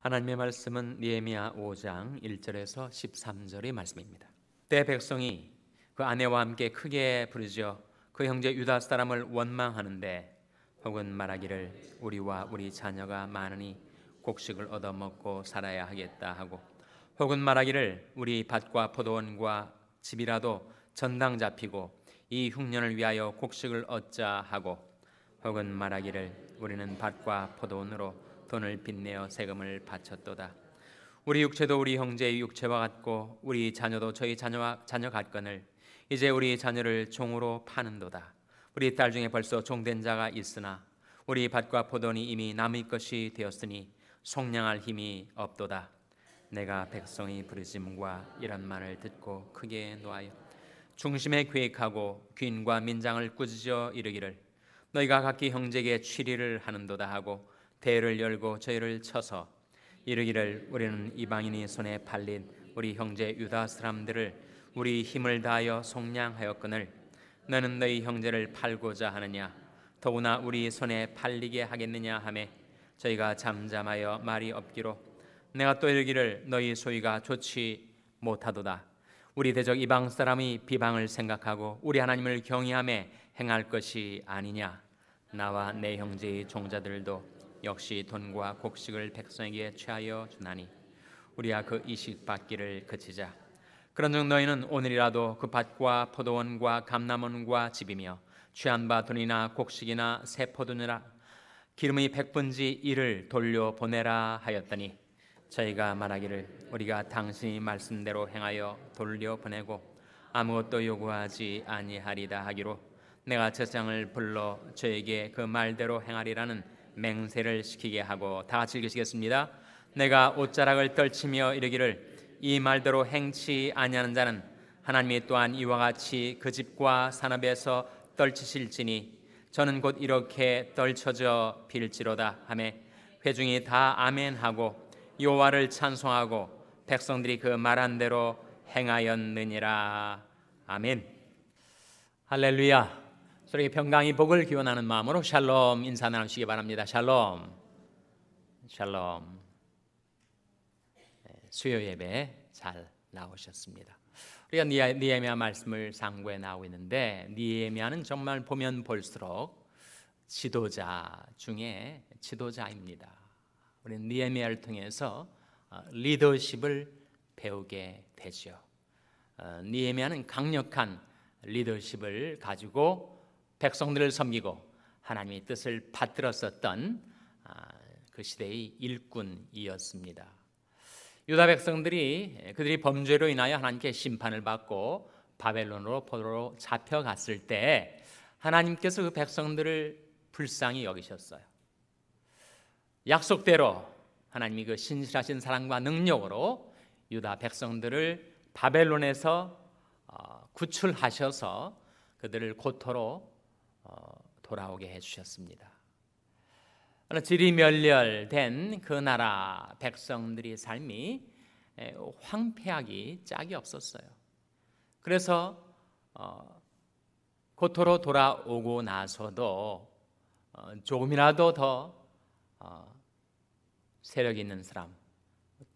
하나님의 말씀은 니에미아 5장 1절에서 13절의 말씀입니다. 때 백성이 그 아내와 함께 크게 부르짖어 그 형제 유다 사람을 원망하는데 혹은 말하기를 우리와 우리 자녀가 많으니 곡식을 얻어 먹고 살아야 하겠다 하고 혹은 말하기를 우리 밭과 포도원과 집이라도 전당 잡히고 이 흉년을 위하여 곡식을 얻자 하고 혹은 말하기를 우리는 밭과 포도원으로 돈을 빚내어 세금을 바쳤도다. 우리 육체도 우리 형제의 육체와 같고 우리 자녀도 저희 자녀와 자녀 같거늘 이제 우리 자녀를 종으로 파는도다. 우리 딸 중에 벌써 종된 자가 있으나 우리 밭과 포도니 이미 남의 것이 되었으니 속량할 힘이 없도다. 내가 백성이 부르짖음과 이런 말을 듣고 크게 노하여 중심에 계획하고 귀인과 민장을 꾸짖어 이르기를 너희가 각기 형제에게 취리를 하는도다 하고 대를 열고 저희를 쳐서 이르기를 우리는 이방인의 손에 팔린 우리 형제 유다 사람들을 우리 힘을 다하여 속량하였거늘 너는 너희 형제를 팔고자 하느냐 더구나 우리 손에 팔리게 하겠느냐 하매 저희가 잠잠하여 말이 없기로 내가 또 이르기를 너희 소위가 좋지 못하도다 우리 대적 이방 사람이 비방을 생각하고 우리 하나님을 경외함에 행할 것이 아니냐 나와 내 형제의 종자들도 역시 돈과 곡식을 백성에게 취하여 주나니 우리야 그 이식 받기를 그치자 그런즉 너희는 오늘이라도 그 밭과 포도원과 감나원과 집이며 취한 바 돈이나 곡식이나 세포도니라 기름의 백분지 이를 돌려 보내라 하였더니 저희가 말하기를 우리가 당신이 말씀대로 행하여 돌려 보내고 아무것도 요구하지 아니하리다 하기로 내가 제장을 불러 저에게 그 말대로 행하리라는 맹세를 시키게 하고 다 같이 읽으시겠습니다. 내가 옷자락을 떨치며 이르기를 이 말대로 행치 아니하는 자는 하나님이 또한 이와 같이 그 집과 산업에서 떨치실지니 저는 곧 이렇게 떨쳐져 빌지로다 하매 회중이 다 아멘하고 여호와를 찬송하고 백성들이 그 말한 대로 행하였느니라 아멘 할렐루야 서로에게 평강이 복을 기원하는 마음으로 샬롬 인사 나누시기 바랍니다. 샬롬. 샬롬. 네, 수요 예배 잘 나오셨습니다. 우리가 니에미아 말씀을 상고해 나오고 있는데 니에미아는 정말 보면 볼수록 지도자 중에 지도자입니다. 우리는 니에미아를 통해서 어, 리더십을 배우게 되죠. 어, 니에미아는 강력한 리더십을 가지고 백성들을 섬기고 하나님의 뜻을 받들었었던 아, 그 시대의 일꾼이었습니다. 유다 백성들이 그들이 범죄로 인하여 하나님께 심판을 받고 바벨론으로 포로로 잡혀갔을 때 하나님께서 그 백성들을 불쌍히 여기셨어요. 약속대로 하나님이 그 신실하신 사랑과 능력으로 유다 백성들을 바벨론에서 어, 구출하셔서 그들을 고토로 어, 돌아오게 해주셨습니다. 지리멸렬된 그 나라 백성들의 삶이 황폐하기 짝이 없었어요. 그래서 어, 고토로 돌아오고 나서도 어, 조금이라도 더 세력 있는 사람,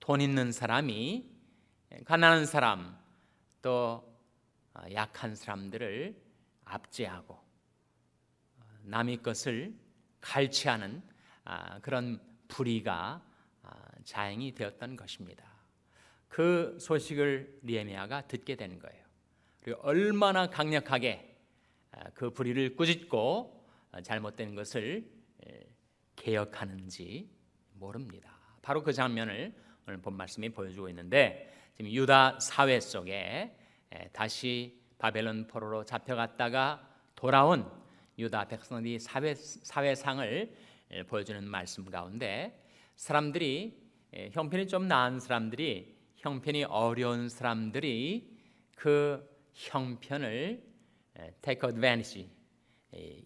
돈 있는 사람이 가난한 사람, 또 약한 사람들을 압제하고 남의 것을 갈취하는 아, 그런 불의가 아, 자행이 되었던 것입니다. 그 소식을 니에미아가 듣게 되는 거예요. 그리고 얼마나 강력하게 아, 그 불의를 꾸짖고 잘못된 것을 개혁하는지 모릅니다. 바로 그 장면을 오늘 본 말씀이 보여주고 있는데 지금 유다 사회 속에 다시 바벨론 포로로 잡혀갔다가 돌아온 유다 백성들이 사회, 사회상을 보여주는 말씀 가운데 사람들이 형편이 좀 나은 사람들이 형편이 어려운 사람들이 그 형편을 take advantage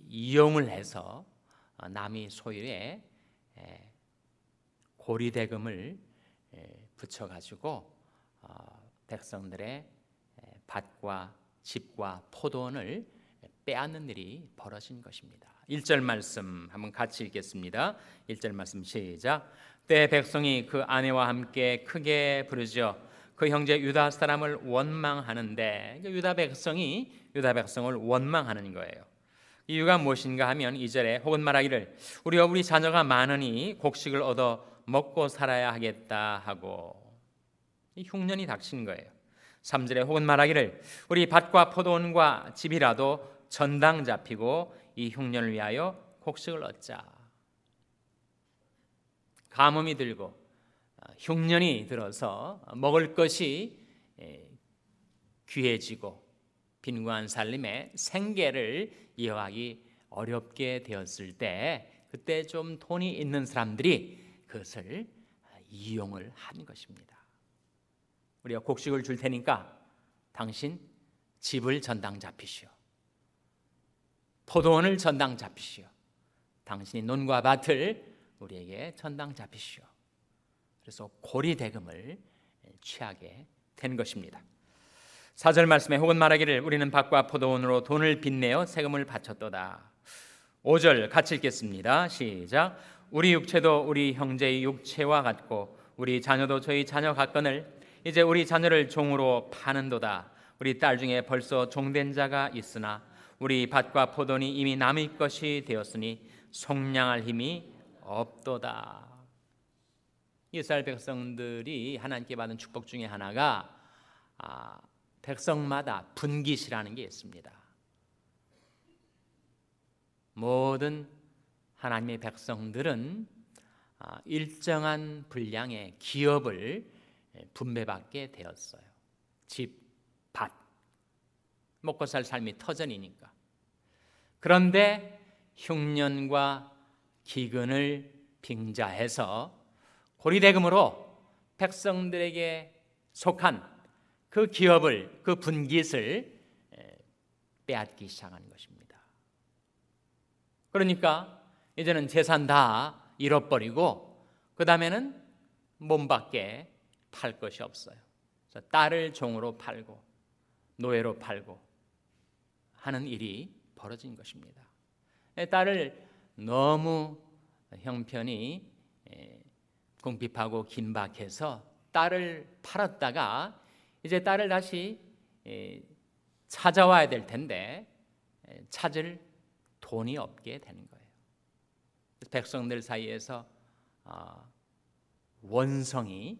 이용을 해서 어, 남의 소유에 고리 대금을 붙여 가지고 어, 백성들의 밭과 집과 포도원을 빼앗는 일이 벌어진 것입니다. 1절 말씀 한번 같이 읽겠습니다. 1절 말씀 시작. 때 백성이 그 아내와 함께 크게 부르죠. 그 형제 유다 사람을 원망하는데 그러니까 유다 백성이 유다 백성을 원망하는 거예요. 이유가 무엇인가 하면 이절에 혹은 말하기를 우리와 우리 자녀가 많으니 곡식을 얻어 먹고 살아야 하겠다 하고 흉년이 닥친 거예요. 3절에 혹은 말하기를 우리 밭과 포도원과 집이라도 전당 잡히고 이 흉년을 위하여 곡식을 얻자. 가뭄이 들고 아, 흉년이 들어서 먹을 것이 예, 귀해지고 빈곤한 살림에 생계를 이어가기 어렵게 되었을 때 그때 좀 돈이 있는 사람들이 그것을 아, 이용을 한 것입니다. 우리가 곡식을 줄 테니까 당신 집을 전당 잡히시오. 포도원을 전당 잡히시오. 당신이 논과 밭을 우리에게 전당 잡히시오. 그래서 고리 대금을 취하게 된 것입니다. 사절 말씀에 혹은 말하기를 우리는 밭과 포도원으로 돈을 빚내어 세금을 바쳤도다. 5절 같이 읽겠습니다. 시작. 우리 육체도 우리 형제의 육체와 같고 우리 자녀도 저희 자녀 같건을 이제 우리 자녀를 종으로 파는도다. 우리 딸 중에 벌써 종된 자가 있으나 우리 밭과 포도니 이미 남의 것이 되었으니 속량할 힘이 없도다. 이스라엘 백성들이 하나님께 받은 축복 중에 하나가 아, 백성마다 분깃이라는 게 있습니다. 모든 하나님의 백성들은 아, 일정한 분량의 기업을 분배받게 되었어요. 집, 밭, 먹고 살 삶이 터전이니까. 그런데 흉년과 기근을 빙자해서 고리대금으로 백성들에게 속한 그 기업을 그 분깃을 빼앗기 시작한 것입니다. 그러니까 이제는 재산 다 잃어버리고 그 다음에는 몸밖에 팔 것이 없어요. 딸을 종으로 팔고 노예로 팔고 하는 일이 벌어진 것입니다. 예, 딸을 너무 형편이 예, 궁핍하고 긴박해서 딸을 팔았다가 이제 딸을 다시 예, 찾아와야 될 텐데 찾을 돈이 없게 되는 거예요. 백성들 사이에서 아, 원성이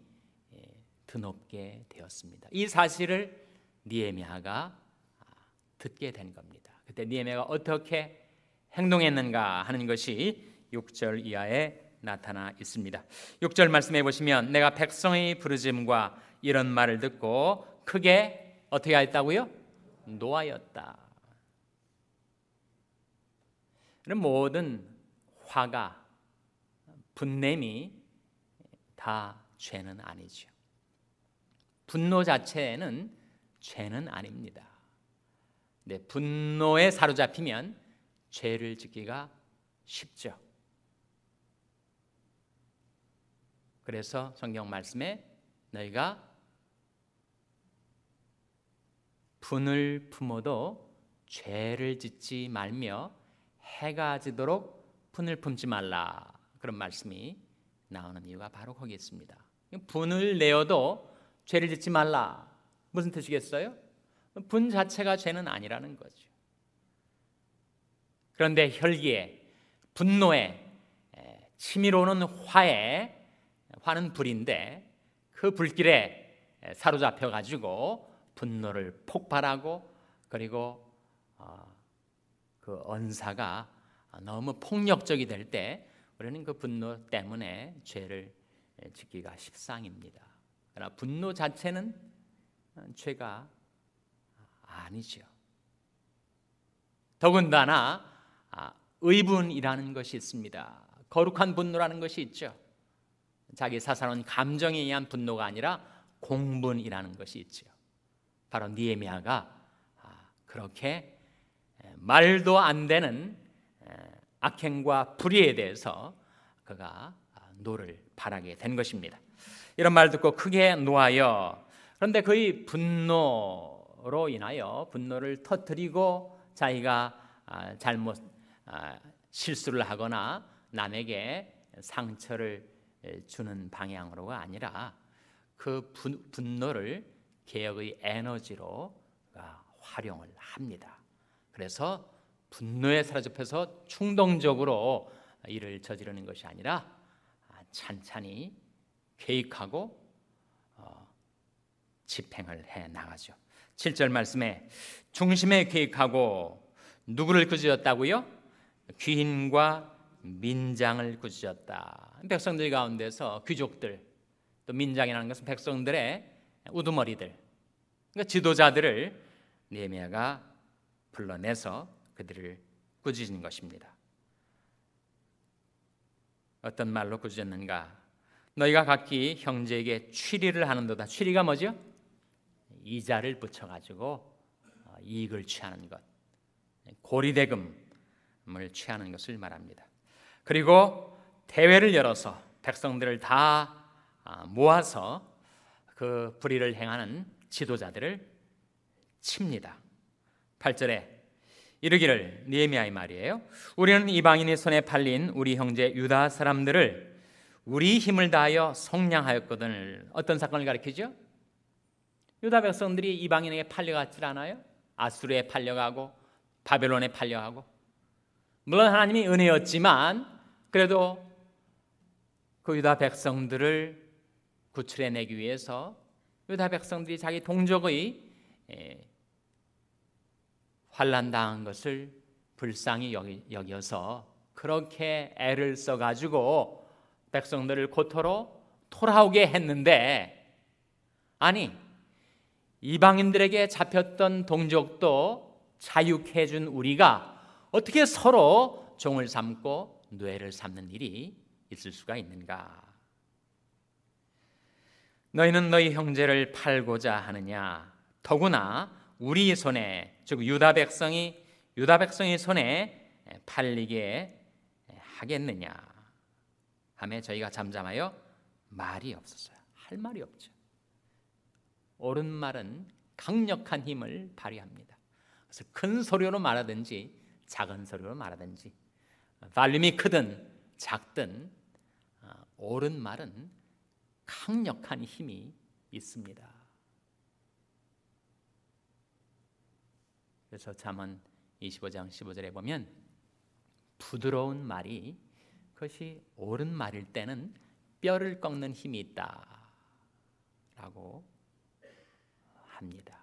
드높게 되었습니다. 이 사실을 니에미아가 듣게 된 겁니다. 그때 니에메가 어떻게 행동했는가 하는 것이 6절 이하에 나타나 있습니다. 6절 말씀해 보시면 내가 백성의 부르짐과 이런 말을 듣고 크게 어떻게 하였다고요? 노하였다. 모든 화가 분냄이 다 죄는 아니죠. 분노 자체는 죄는 아닙니다. 네, 분노에 사로잡히면 죄를 짓기가 쉽죠. 그래서 성경 말씀에 너희가 분을 품어도 죄를 짓지 말며 해가 지도록 분을 품지 말라 그런 말씀이 나오는 이유가 바로 거기 있습니다. 분을 내어도 죄를 짓지 말라 무슨 뜻이겠어요? 분 자체가 죄는 아니라는 거죠. 그런데 혈기에 분노에 치밀어오는 화에 화는 불인데 그 불길에 사로잡혀 가지고 분노를 폭발하고 그리고 어, 그 언사가 너무 폭력적이 될 때 우리는 그 분노 때문에 죄를 짓기가 십상입니다. 그러나 분노 자체는 어, 죄가 아니죠. 더군다나 아, 의분이라는 것이 있습니다. 거룩한 분노라는 것이 있죠. 자기 사사로운 감정에 의한 분노가 아니라 공분이라는 것이 있죠. 바로 니에미아가 아, 그렇게 말도 안 되는 악행과 불의에 대해서 그가 아, 노를 바라게 된 것입니다. 이런 말 듣고 크게 노하여 그런데 그의 분노 잘로 인하여 분노를 터뜨리고 자기가 아, 잘못 아, 실수를 하거나 남에게 상처를 주는 방향으로가 아니라 그 분노를 개혁의 에너지로 아, 활용을 합니다. 그래서 분노에 사로잡혀서 충동적으로 일을 저지르는 것이 아니라 찬찬히 계획하고 어, 집행을 해 나가죠. 7절 말씀에 중심에 계획하고 누구를 꾸짖었다고요? 귀인과 민장을 꾸짖었다. 백성들 가운데서 귀족들 또 민장이라는 것은 백성들의 우두머리들 그러니까 지도자들을 네헤미가 불러내서 그들을 꾸짖은 것입니다. 어떤 말로 꾸짖었는가? 너희가 각기 형제에게 취리를 하는도다. 취리가 뭐죠? 이자를 붙여가지고 어, 이익을 취하는 것, 예, 고리대금을 취하는 것을 말합니다. 그리고 대회를 열어서 백성들을 다 아, 모아서 그 불의를 행하는 지도자들을 칩니다. 8절에 이르기를 니에미아의 말이에요. 우리는 이방인의 손에 팔린 우리 형제 유다 사람들을 우리 힘을 다하여 성량하였거든. 어떤 사건을 가리키죠? 유다 백성들이 이방인에게 팔려갔질 않아요? 아수르에 팔려가고 바벨론에 팔려가고 물론 하나님이 은혜였지만 그래도 그 유다 백성들을 구출해내기 위해서 유다 백성들이 자기 동족의 예, 환란당한 것을 불쌍히 여기서 그렇게 애를 써가지고 백성들을 고토로 돌아오게 했는데 아니 이방인들에게 잡혔던 동족도 자유케 해준 우리가 어떻게 서로 종을 삼고 뇌를 삼는 일이 있을 수가 있는가? 너희는 너희 형제를 팔고자 하느냐? 더구나 우리 손에 즉 유다 백성이 유다 백성의 손에 팔리게 하겠느냐? 하에 저희가 잠잠하여 말이 없었어요. 할 말이 없죠. 옳은 말은 강력한 힘을 발휘합니다. 그래서 큰 소리로 말하든지 작은 소리로 말하든지 발륨이 크든 작든 옳은 어, 말은 강력한 힘이 있습니다. 그래서 잠언 25장 15절에 보면 부드러운 말이 그것이 옳은 말일 때는 뼈를 꺾는 힘이 있다라고 합니다.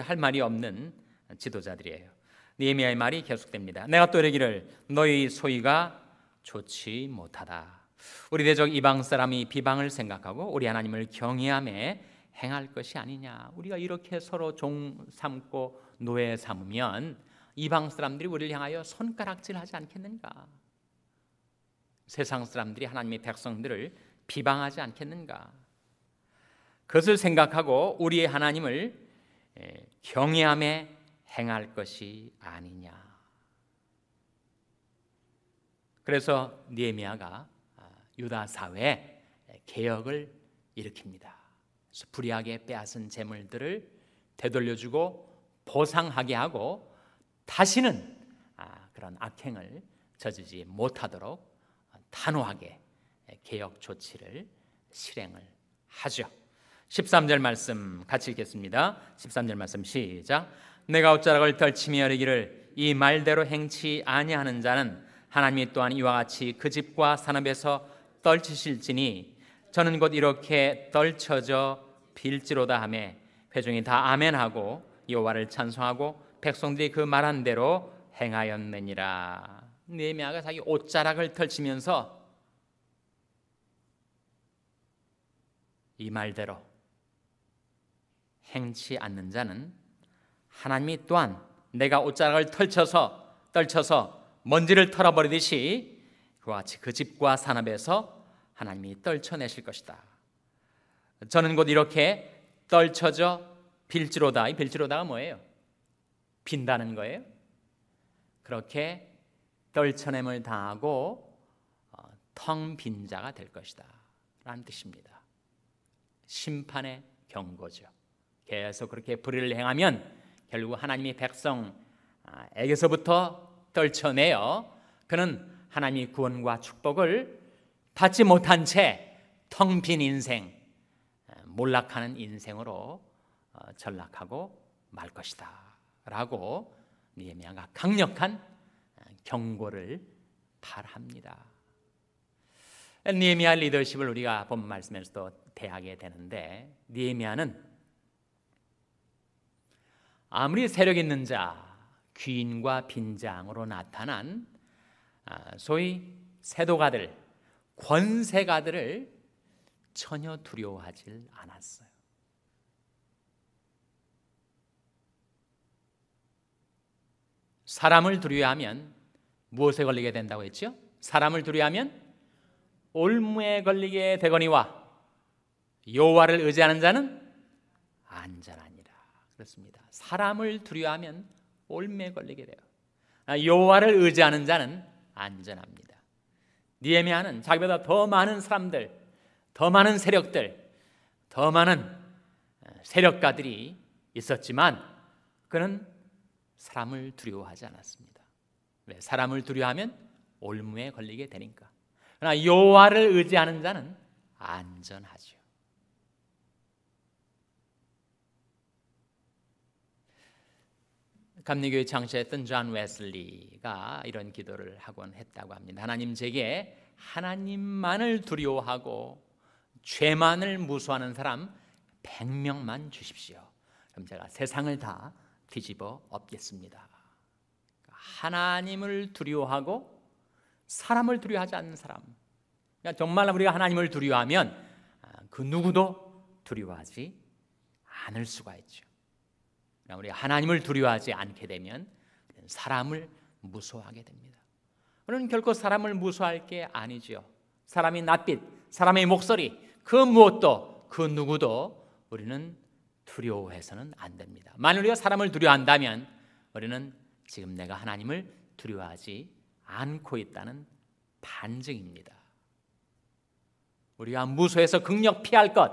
할 말이 없는 지도자들이에요. 니에미야의 말이 계속됩니다. 내가 또 이르기를 너희 소위가 좋지 못하다. 우리 대적 이방 사람이 비방을 생각하고 우리 하나님을 경외함에 행할 것이 아니냐. 우리가 이렇게 서로 종 삼고 노예 삼으면 이방 사람들이 우리를 향하여 손가락질하지 않겠는가? 세상 사람들이 하나님의 백성들을 비방하지 않겠는가? 그것을 생각하고 우리의 하나님을 경외함에 행할 것이 아니냐. 그래서 니에미아가 아, 유다 사회에 개혁을 일으킵니다. 불의하게 빼앗은 재물들을 되돌려주고 보상하게 하고 다시는 아, 그런 악행을 저지지 못하도록 단호하게 개혁 조치를 실행을 하죠. 13절 말씀 같이 읽겠습니다. 13절 말씀 시작. 내가 옷자락을 덜치며 이르기를 이 말대로 행치 아니하는 자는 하나님이 또한 이와 같이 그 집과 산업에서 떨치실지니 저는 곧 이렇게 떨쳐져 빌지로다 하며 회중이 다 아멘하고 여호와를 찬송하고 백성들이 그 말한 대로 행하였느니라. 네미아가 자기 옷자락을 털치면서 이 말대로 행치 않는 자는 하나님이 또한 내가 옷자락을 털쳐서 떨쳐서 먼지를 털어버리듯이 그와 같이 그 집과 산업에서 하나님이 떨쳐내실 것이다. 저는 곧 이렇게 떨쳐져 빌지로다. 이 빌지로다가 뭐예요? 빈다는 거예요. 그렇게 떨쳐냄을 당하고 어, 텅빈 자가 될 것이다. 라는 뜻입니다. 심판의 경고죠. 계속 그렇게 불의를 행하면 결국 하나님의 백성에게서부터 아, 떨쳐내어 그는 하나님의 구원과 축복을 받지 못한 채 텅 빈 인생, 아, 몰락하는 인생으로 어, 전락하고 말 것이다. 라고 니에미아가 강력한 아, 경고를 발합니다. 니에미아 리더십을 우리가 본 말씀에서도 대하게 되는데 니에미아는 아무리 세력 있는 자, 귀인과 빈장으로 나타난 아, 소위 세도가들, 권세가들을 전혀 두려워하지 않았어요. 사람을 두려워하면 무엇에 걸리게 된다고 했죠? 사람을 두려워하면 올무에 걸리게 되거니와 여호와를 의지하는 자는 안전하니라. 그렇습니다. 사람을 두려워하면 올매 걸리게 돼요. 아, 여호와를 의지하는 자는 안전합니다. 니에미아는 자기보다 더 많은 사람들, 더 많은 세력들, 더 많은 아, 세력가들이 있었지만 그는 사람을 두려워하지 않았습니다. 왜? 사람을 두려워하면 올무에 걸리게 되니까. 그러나 여호와를 의지하는 자는 안전하죠. 감리교회 창시했던존 웨슬리가 이런 기도를 하곤 했다고 합니다. 하나님 제게 하나님만을 두려워하고 죄만을 무수하는 사람 100명만 주십시오. 그럼 제가 세상을 다 뒤집어 엎겠습니다. 하나님을 두려워하고 사람을 두려워하지 않는 사람. 그러니까 정말 우리가 하나님을 두려워하면 그 누구도 두려워하지 않을 수가 있죠. 그러나 그러니까 우리 가 하나님을 두려워하지 않게 되면 사람을 무서워하게 됩니다. 우리는 결코 사람을 무서워할 게 아니지요. 사람이 낯빛, 사람의 목소리, 그 무엇도 그 누구도 우리는 두려워해서는 안 됩니다. 만일 우리가 사람을 두려워한다면 우리는 지금 내가 하나님을 두려워하지 않고 있다는 반증입니다. 우리가 무소해서 극력 피할 것,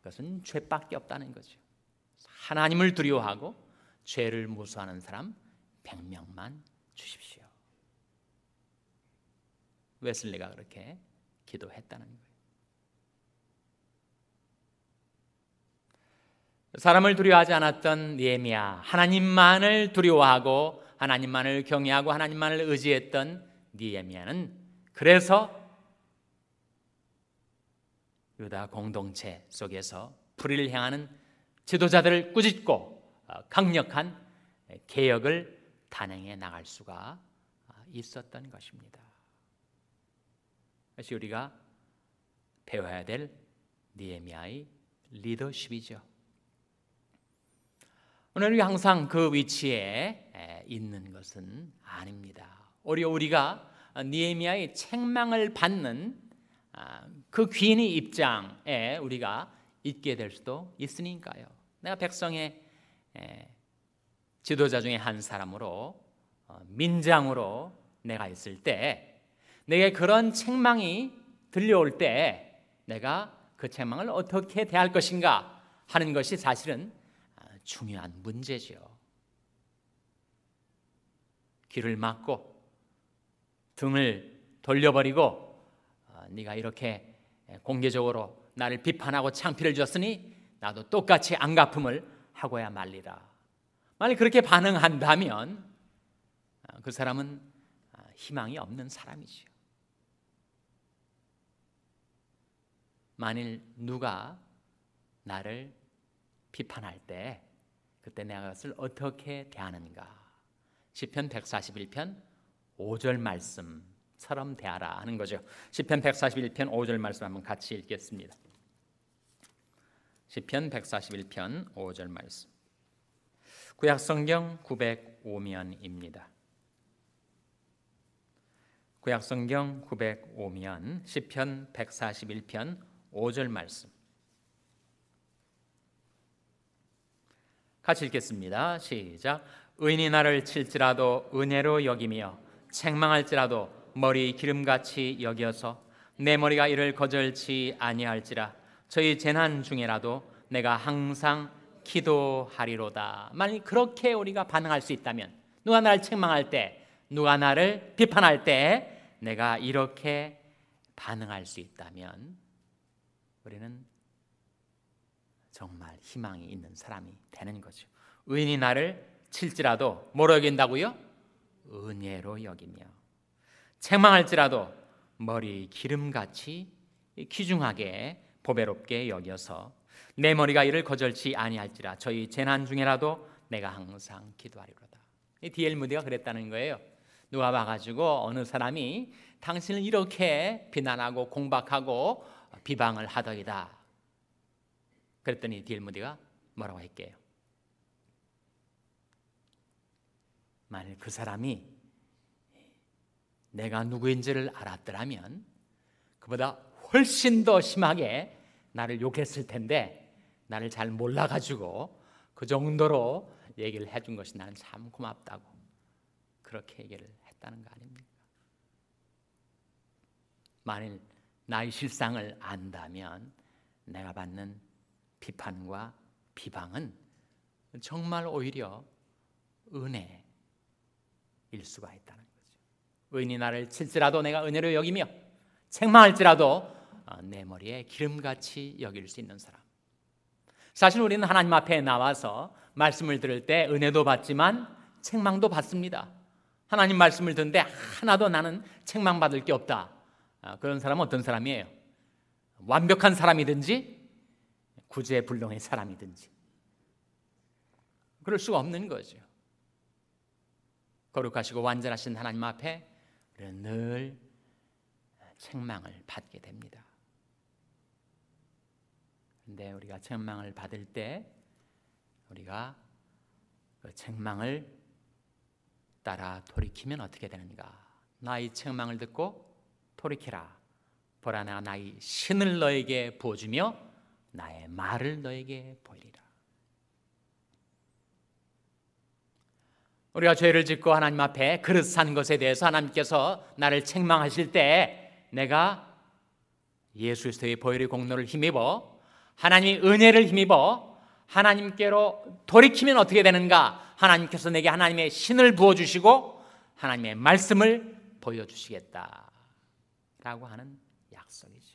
그것은 죄밖에 없다는 거죠. 하나님을 두려워하고 죄를 무수하는 사람 100명만 주십시오. 웨슬리가 그렇게 기도했다는 거예요. 사람을 두려워하지 않았던 니에미야, 하나님만을 두려워하고 하나님만을 경외하고 하나님만을 의지했던 니에미야는 네 그래서 유다 공동체 속에서 불의를 향하는 지도자들을 꾸짖고 어, 강력한 개혁을 단행해 나갈 수가 어, 있었던 것입니다. 그것이 우리가 배워야 될 니에미아의 리더십이죠. 오늘 우리 항상 그 위치에 있는 것은 아닙니다. 오히려 우리가 니에미아의 책망을 받는 아, 그 귀인의 입장에 우리가 있게 될 수도 있으니까요. 내가 백성의 지도자 중에 한 사람으로 어, 민장으로 내가 있을 때 내게 그런 책망이 들려올 때 내가 그 책망을 어떻게 대할 것인가 하는 것이 사실은 아, 중요한 문제지요. 귀를 막고 등을 돌려버리고 어, 네가 이렇게 공개적으로 나를 비판하고 창피를 줬으니 나도 똑같이 안갚음을 하고야 말리라. 만약 그렇게 반응한다면 아, 그 사람은 아, 희망이 없는 사람이지요. 만일 누가 나를 비판할 때 그때 내가 그것을 어떻게 대하는가? 시편 141편 5절 말씀 처럼 대하라 하는 거죠. 시편 141편 5절 말씀 한번 같이 읽겠습니다. 시편 141편 5절 말씀. 구약 성경 905면입니다. 구약 성경 905면 시편 141편 5절 말씀. 같이 읽겠습니다. 시작. 의인이 나를 칠지라도 은혜로 여기며 책망할지라도 머리 기름같이 여겨서내 머리가 이를 거절치 아니할지라 저희 재난 중에라도 내가 항상 기도하리로다. 만약 그렇게 우리가 반응할 수 있다면 누가 나를 책망할 때, 누가 나를 비판할 때 내가 이렇게 반응할 수 있다면 우리는 정말 희망이 있는 사람이 되는 거죠. 의인이 나를 칠지라도 뭐로 여긴다고요? 은혜로 여기며 책망할지라도 머리 기름같이 귀중하게 보배롭게 여겨서 내 머리가 이를 거절치 아니할지라 저희 재난 중에라도 내가 항상 기도하리로다. 디엘 무디가 그랬다는 거예요. 누가 봐가지고 어느 사람이 당신을 이렇게 비난하고 공박하고 비방을 하더이다. 그랬더니 디엘 무디가 뭐라고 했게요? 만일 그 사람이 내가 누구인지를 알았더라면 그보다 훨씬 더 심하게 나를 욕했을 텐데 나를 잘 몰라가지고 그 정도로 얘기를 해준 것이 나는 참 고맙다고 그렇게 얘기를 했다는 거 아닙니까? 만일 나의 실상을 안다면 내가 받는 비판과 비방은 정말 오히려 은혜일 수가 있다는 거예요. 의인이 나를 칠지라도 내가 은혜로 여기며 책망할지라도 어, 내 머리에 기름같이 여길 수 있는 사람. 사실 우리는 하나님 앞에 나와서 말씀을 들을 때 은혜도 받지만 책망도 받습니다. 하나님 말씀을 듣는데 하나도 나는 책망받을 게 없다. 어, 그런 사람은 어떤 사람이에요? 완벽한 사람이든지 구제불능의 사람이든지 그럴 수가 없는 거죠. 거룩하시고 완전하신 하나님 앞에 예, 늘 책망을 받게 됩니다. 근데 우리가 책망을 받을 때 우리가 그 책망을 따라 돌이키면 어떻게 되는가? 나의 책망을 듣고 돌이키라. 보라 내가 나의 신을 너에게 보여주며 나의 말을 너에게 보이리라. 우리가 죄를 짓고 하나님 앞에 그릇 한 것에 대해서 하나님께서 나를 책망하실 때 내가 예수 그리스도의 보혈의 공로를 힘입어 하나님의 은혜를 힘입어 하나님께로 돌이키면 어떻게 되는가? 하나님께서 내게 하나님의 신을 부어 주시고 하나님의 말씀을 보여 주시겠다. 라고 하는 약속이죠.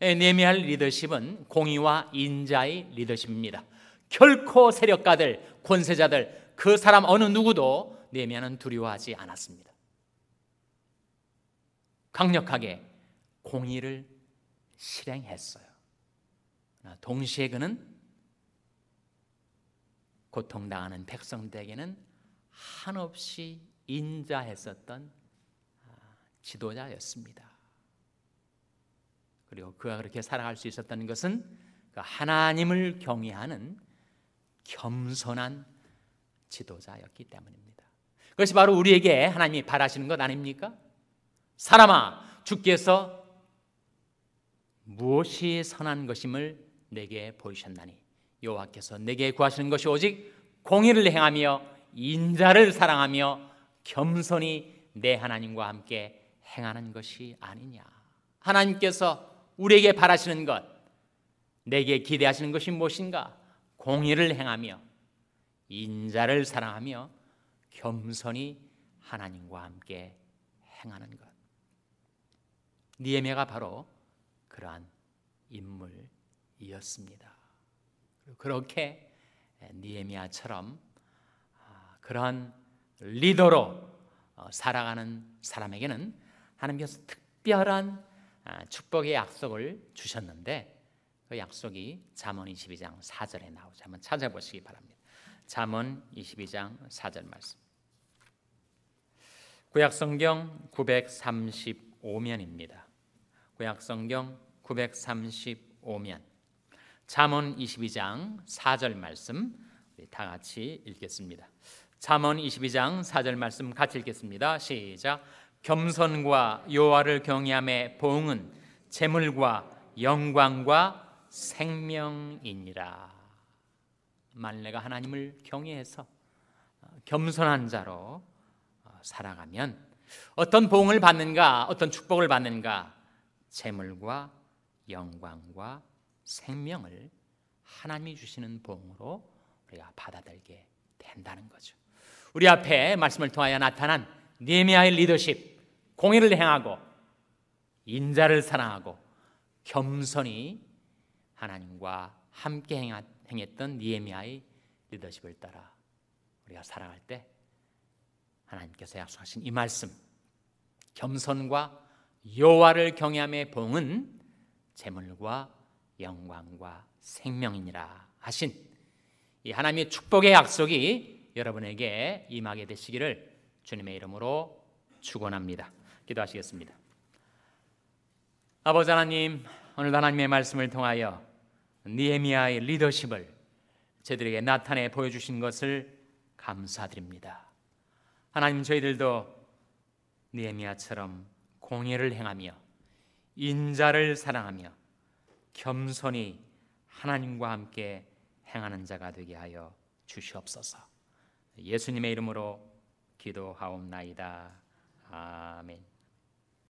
예, 네미할 리더십은 공의와 인자의 리더십입니다. 결코 세력가들, 권세자들 그 사람 어느 누구도 내면은 네 두려워하지 않았습니다. 강력하게 공의를 실행했어요. 아, 동시에 그는 고통당하는 백성들에게는 한없이 인자했었던 아, 지도자였습니다. 그리고 그가 그렇게 살아갈 수있었다 것은 그 하나님을 경외하는 겸손한 지도자였기 때문입니다. 그것이 바로 우리에게 하나님이 바라시는 것 아닙니까? 사람아, 주께서 무엇이 선한 것임을 내게 보이셨나니 여호와께서 내게 구하시는 것이 오직 공의를 행하며 인자를 사랑하며 겸손히 내 하나님과 함께 행하는 것이 아니냐. 하나님께서 우리에게 바라시는 것, 내게 기대하시는 것이 무엇인가? 공의를 행하며 인자를 사랑하며 겸손히 하나님과 함께 행하는 것. 니에메가 바로 그러한 인물이었습니다. 그렇게 니에미아처럼 아, 그러한 리더로 어, 살아가는 사람에게는 하나님께서 특별한 아, 축복의 약속을 주셨는데 그 약속이 잠언 22장 4절에 나오죠. 한번 찾아보시기 바랍니다. 잠언 22장 4절 말씀. 구약 성경 935면입니다. 구약 성경 935면. 잠언 22장 4절 말씀 우리 다 같이 읽겠습니다. 잠언 22장 4절 말씀 같이 읽겠습니다. 시작. 겸손과 여호와를 경외함의 보응은 재물과 영광과 생명이니라. 만내가 하나님을 경외해서 어, 겸손한 자로 어, 살아가면 어떤 보응을 받는가, 어떤 축복을 받는가, 재물과 영광과 생명을 하나님이 주시는 보응으로 우리가 받아들게 된다는 거죠. 우리 앞에 말씀을 통하여 나타난 니에미아의 리더십, 공의를 행하고 인자를 사랑하고 겸손히 하나님과 함께 행한 행했던 니에미아의 리더십을 따라 우리가 살아갈 때 하나님께서 약속하신 이 말씀 겸손과 여호와를 경외함의 봉은 재물과 영광과 생명이니라 하신 이 하나님의 축복의 약속이 여러분에게 임하게 되시기를 주님의 이름으로 축원합니다. 기도하시겠습니다. 아버지 하나님, 오늘 하나님의 말씀을 통하여 니에미아의 리더십을 저들에게 나타내 보여주신 것을 감사드립니다. 하나님 저희들도 니에미아처럼 공예를 행하며 인자를 사랑하며 겸손히 하나님과 함께 행하는 자가 되게 하여 주시옵소서. 예수님의 이름으로 기도하옵나이다. 아멘.